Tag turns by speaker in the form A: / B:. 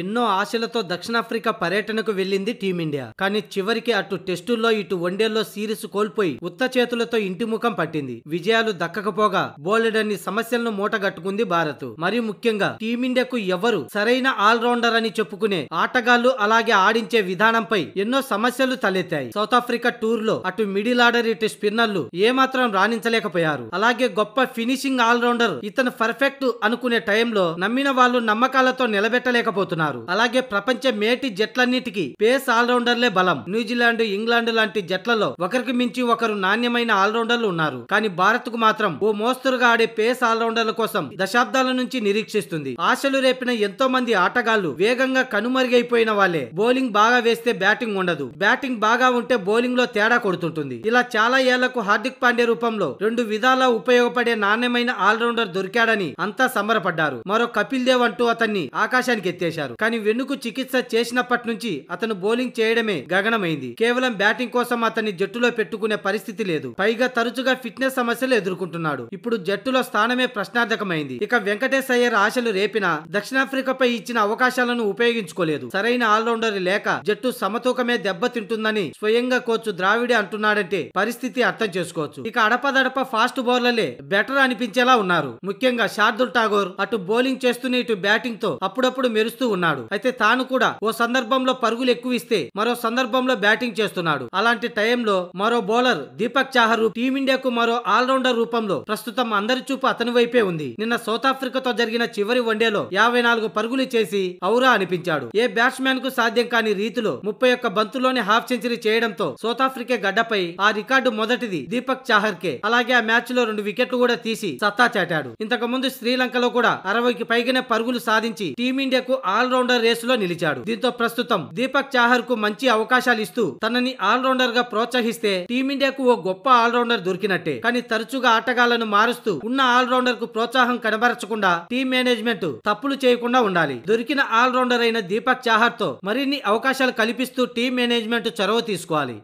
A: ఎన్నో ఆశలతో దక్షిణాఫ్రికా పర్యటనకు వెళ్లింది టీమిండియా కానీ చివరికి అటు టెస్టుల్లో ఇటు వన్డేల్లో సిరీస్ కోల్పోయి ఉత్త చేతులతో ఇంటి ముఖం పట్టింది విజయాలు దక్కకపోగా బోలెడన్ని సమస్యలను మూటగట్టుకుంది భారత్ మరి ముఖ్యంగా టీమిండియాకు ఎవరు సరైన ఆల్రౌండర్ అని చెప్పుకునే ఆటగాళ్లు అలాగే ఆడించే విధానంపై ఎన్నో సమస్యలు తలెత్తాయి సౌత్ ఆఫ్రికా టూర్ లో అటు మిడిల్ ఆర్డర్ ఇటు స్పిన్నర్లు ఏమాత్రం రాణించలేకపోయారు అలాగే గొప్ప ఫినిషింగ్ ఆల్రౌండర్ ఇతను పర్ఫెక్ట్ అనుకునే టైంలో నమ్మిన వాళ్ళు నమ్మకాలతో నిలబెట్టలేకపోతున్నారు చేస్తున్నారు అలాగే ప్రపంచ మేటి జట్లన్నిటికీ పేస్ ఆల్రౌండర్లే బలం న్యూజిలాండ్ ఇంగ్లాండ్ లాంటి జట్లలో ఒకరికి మించి ఒకరు నాణ్యమైన ఆల్రౌండర్లు ఉన్నారు కానీ భారత్ కు మాత్రం ఓ మోస్తరుగా ఆడే పేస్ ఆల్రౌండర్ల కోసం దశాబ్దాల నుంచి నిరీక్షిస్తుంది ఆశలు రేపిన ఎంతో మంది ఆటగాళ్లు వేగంగా కనుమరుగైపోయిన వాళ్ళే బౌలింగ్ బాగా వేస్తే బ్యాటింగ్ ఉండదు బ్యాటింగ్ బాగా ఉంటే బౌలింగ్ లో తేడా కొడుతుంటుంది ఇలా చాలా ఏళ్లకు హార్దిక్ పాండే రూపంలో రెండు విధాలా ఉపయోగపడే నాణ్యమైన ఆల్రౌండర్ దొరికాడని అంతా సమరపడ్డారు మరో కపిల్ దేవ్ అంటూ అతన్ని ఆకాశానికి ఎత్తేశారు చేశారు కానీ వెన్నుకు చికిత్స చేసినప్పటి నుంచి అతను బౌలింగ్ చేయడమే గగనమైంది కేవలం బ్యాటింగ్ కోసం అతన్ని జట్టులో పెట్టుకునే పరిస్థితి లేదు పైగా తరచుగా ఫిట్నెస్ సమస్యలు ఎదుర్కొంటున్నాడు ఇప్పుడు జట్టులో స్థానమే ప్రశ్నార్థకమైంది ఇక వెంకటేశ్ అయ్యర్ ఆశలు రేపినా దక్షిణాఫ్రికాపై ఇచ్చిన అవకాశాలను ఉపయోగించుకోలేదు సరైన ఆల్రౌండర్ లేక జట్టు సమతూకమే దెబ్బతింటుందని స్వయంగా కోచ్ ద్రావిడే అంటున్నాడంటే పరిస్థితి అర్థం చేసుకోవచ్చు ఇక అడపదడప ఫాస్ట్ బౌలర్లే బెటర్ అనిపించేలా ఉన్నారు ముఖ్యంగా శార్దుల్ ఠాగూర్ అటు బౌలింగ్ చేస్తూనే ఇటు బ్యాటింగ్ తో అప్పుడప్పుడు మెరుస్తూ ఉన్నారు ఉన్నాడు అయితే తాను కూడా ఓ సందర్భంలో పరుగులు ఎక్కువ ఇస్తే మరో సందర్భంలో బ్యాటింగ్ చేస్తున్నాడు అలాంటి టైంలో మరో బౌలర్ దీపక్ చాహర్ టీమిండియాకు మరో ఆల్రౌండర్ రూపంలో ప్రస్తుతం అందరి చూపు అతని వైపే ఉంది నిన్న సౌత్ ఆఫ్రికాతో జరిగిన చివరి వన్డేలో యాభై నాలుగు పరుగులు చేసి ఔరా అనిపించాడు ఏ బ్యాట్స్మెన్ కు సాధ్యం కాని రీతిలో ముప్పై ఒక్క బంతులోని హాఫ్ సెంచరీ చేయడంతో సౌత్ ఆఫ్రికా గడ్డపై ఆ రికార్డు మొదటిది దీపక్ చాహర్ కే అలాగే ఆ మ్యాచ్ లో రెండు వికెట్లు కూడా తీసి సత్తా చాటాడు ఇంతకు ముందు శ్రీలంకలో కూడా అరవైకి పైగానే పరుగులు సాధించి టీమిండియాకు ఆల్ ఆల్రౌండర్ రేసులో నిలిచాడు దీంతో ప్రస్తుతం దీపక్ చాహర్ కు మంచి అవకాశాలు ఇస్తూ తనని ఆల్రౌండర్ గా ప్రోత్సహిస్తే టీమిండియాకు ఓ గొప్ప ఆల్రౌండర్ దొరికినట్టే కానీ తరచుగా ఆటగాళ్లను మారుస్తూ ఉన్న ఆల్రౌండర్ కు ప్రోత్సాహం కనబరచకుండా టీం మేనేజ్మెంట్ తప్పులు చేయకుండా ఉండాలి దొరికిన ఆల్రౌండర్ అయిన దీపక్ చాహర్ తో మరిన్ని అవకాశాలు కల్పిస్తూ టీం మేనేజ్మెంట్ చొరవ తీసుకోవాలి